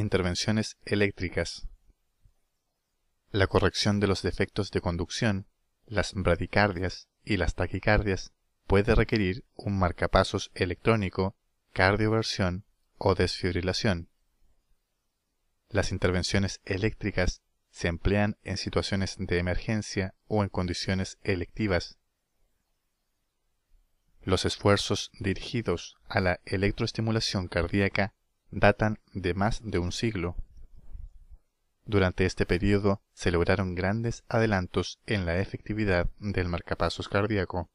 intervenciones eléctricas, la corrección de los defectos de conducción, las bradicardias y las taquicardias puede requerir un marcapasos electrónico, cardioversión o desfibrilación. Las intervenciones eléctricas se emplean en situaciones de emergencia o en condiciones electivas. Los esfuerzos dirigidos a la electroestimulación cardíaca datan de más de un siglo. Durante este periodo se lograron grandes adelantos en la efectividad del marcapasos cardíaco.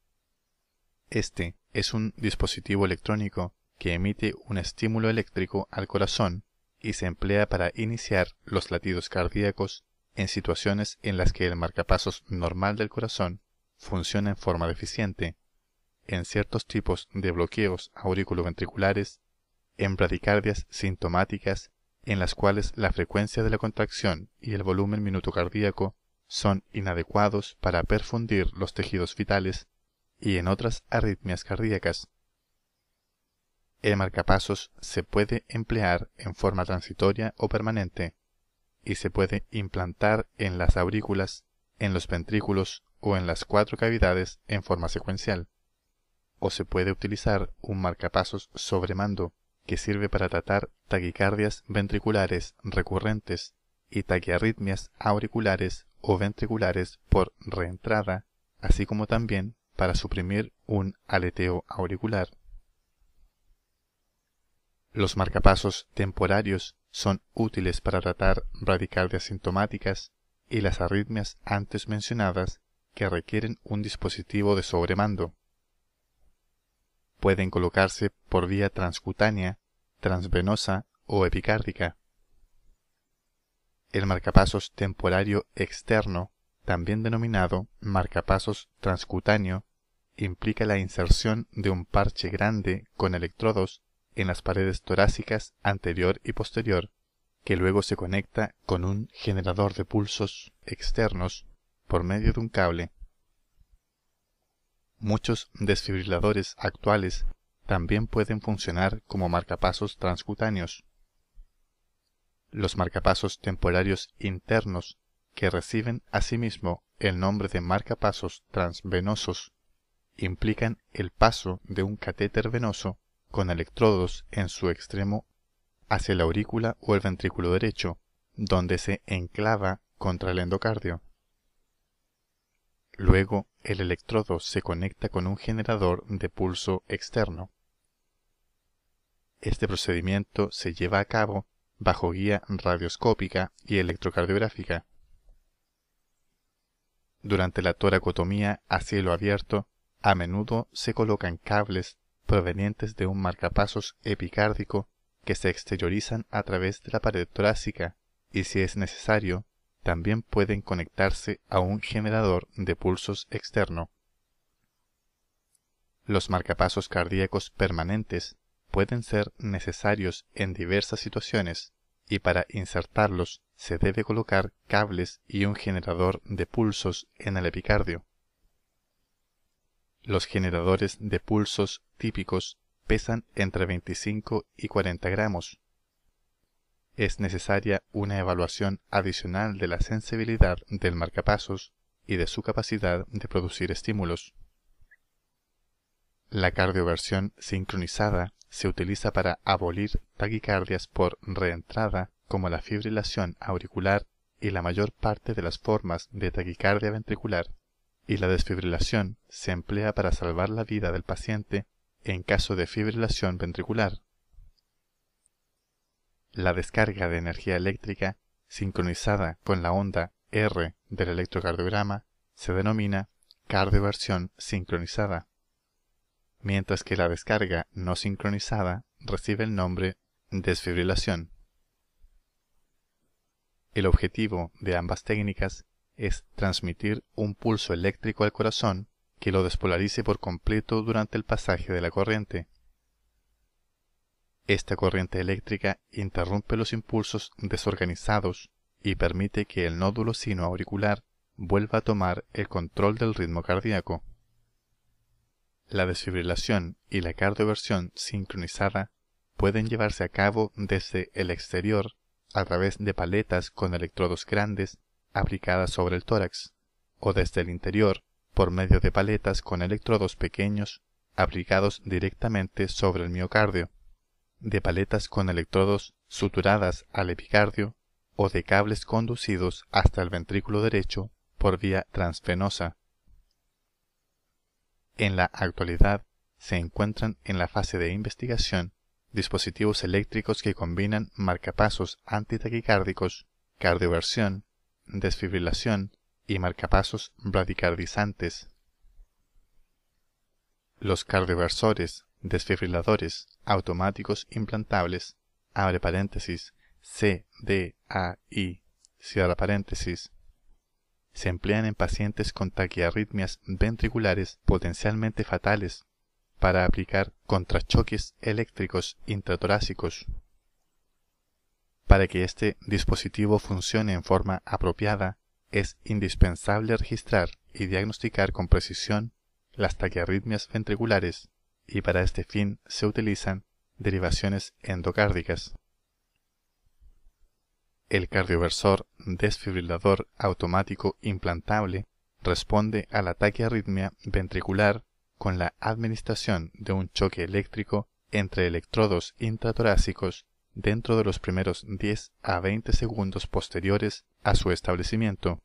Este es un dispositivo electrónico que emite un estímulo eléctrico al corazón y se emplea para iniciar los latidos cardíacos en situaciones en las que el marcapasos normal del corazón funciona en forma deficiente, en ciertos tipos de bloqueos auriculoventriculares en bradicardias sintomáticas en las cuales la frecuencia de la contracción y el volumen minuto cardíaco son inadecuados para perfundir los tejidos vitales y en otras arritmias cardíacas. El marcapasos se puede emplear en forma transitoria o permanente y se puede implantar en las aurículas, en los ventrículos o en las cuatro cavidades en forma secuencial. O se puede utilizar un marcapasos sobre mando, que sirve para tratar taquicardias ventriculares recurrentes y taquiarritmias auriculares o ventriculares por reentrada, así como también para suprimir un aleteo auricular. Los marcapasos temporarios son útiles para tratar radicardias sintomáticas y las arritmias antes mencionadas que requieren un dispositivo de sobremando pueden colocarse por vía transcutánea, transvenosa o epicárdica. El marcapasos temporario externo, también denominado marcapasos transcutáneo, implica la inserción de un parche grande con electrodos en las paredes torácicas anterior y posterior, que luego se conecta con un generador de pulsos externos por medio de un cable. Muchos desfibriladores actuales también pueden funcionar como marcapasos transcutáneos. Los marcapasos temporarios internos, que reciben asimismo el nombre de marcapasos transvenosos, implican el paso de un catéter venoso con electrodos en su extremo hacia la aurícula o el ventrículo derecho, donde se enclava contra el endocardio. Luego, el electrodo se conecta con un generador de pulso externo. Este procedimiento se lleva a cabo bajo guía radioscópica y electrocardiográfica. Durante la toracotomía a cielo abierto, a menudo se colocan cables provenientes de un marcapasos epicárdico que se exteriorizan a través de la pared torácica y, si es necesario, también pueden conectarse a un generador de pulsos externo. Los marcapasos cardíacos permanentes pueden ser necesarios en diversas situaciones y para insertarlos se debe colocar cables y un generador de pulsos en el epicardio. Los generadores de pulsos típicos pesan entre 25 y 40 gramos es necesaria una evaluación adicional de la sensibilidad del marcapasos y de su capacidad de producir estímulos. La cardioversión sincronizada se utiliza para abolir taquicardias por reentrada como la fibrilación auricular y la mayor parte de las formas de taquicardia ventricular, y la desfibrilación se emplea para salvar la vida del paciente en caso de fibrilación ventricular la descarga de energía eléctrica sincronizada con la onda R del electrocardiograma se denomina cardioversión sincronizada, mientras que la descarga no sincronizada recibe el nombre desfibrilación. El objetivo de ambas técnicas es transmitir un pulso eléctrico al corazón que lo despolarice por completo durante el pasaje de la corriente esta corriente eléctrica interrumpe los impulsos desorganizados y permite que el nódulo sinoauricular vuelva a tomar el control del ritmo cardíaco. La desfibrilación y la cardioversión sincronizada pueden llevarse a cabo desde el exterior a través de paletas con electrodos grandes aplicadas sobre el tórax o desde el interior por medio de paletas con electrodos pequeños aplicados directamente sobre el miocardio de paletas con electrodos suturadas al epicardio o de cables conducidos hasta el ventrículo derecho por vía transvenosa. En la actualidad se encuentran en la fase de investigación dispositivos eléctricos que combinan marcapasos antitaquicárdicos, cardioversión, desfibrilación y marcapasos bradicardizantes. Los cardioversores desfibriladores automáticos implantables, abre paréntesis, C, I, cierra paréntesis, se emplean en pacientes con taquiarritmias ventriculares potencialmente fatales para aplicar contrachoques eléctricos intratorácicos. Para que este dispositivo funcione en forma apropiada, es indispensable registrar y diagnosticar con precisión las taquiarritmias ventriculares y para este fin se utilizan derivaciones endocárdicas. El cardioversor desfibrilador automático implantable responde al ataque arritmia ventricular con la administración de un choque eléctrico entre electrodos intratorácicos dentro de los primeros 10 a 20 segundos posteriores a su establecimiento.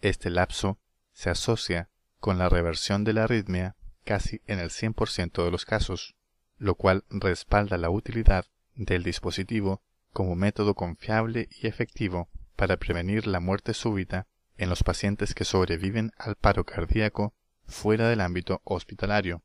Este lapso se asocia con la reversión de la arritmia casi en el 100% de los casos, lo cual respalda la utilidad del dispositivo como método confiable y efectivo para prevenir la muerte súbita en los pacientes que sobreviven al paro cardíaco fuera del ámbito hospitalario.